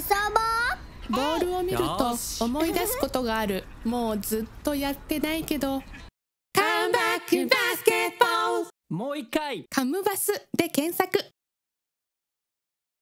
ぼうボールを見ると思い出すことがあるもうずっとやってないけどカムバックバスケットボールもう一回カムバスで検索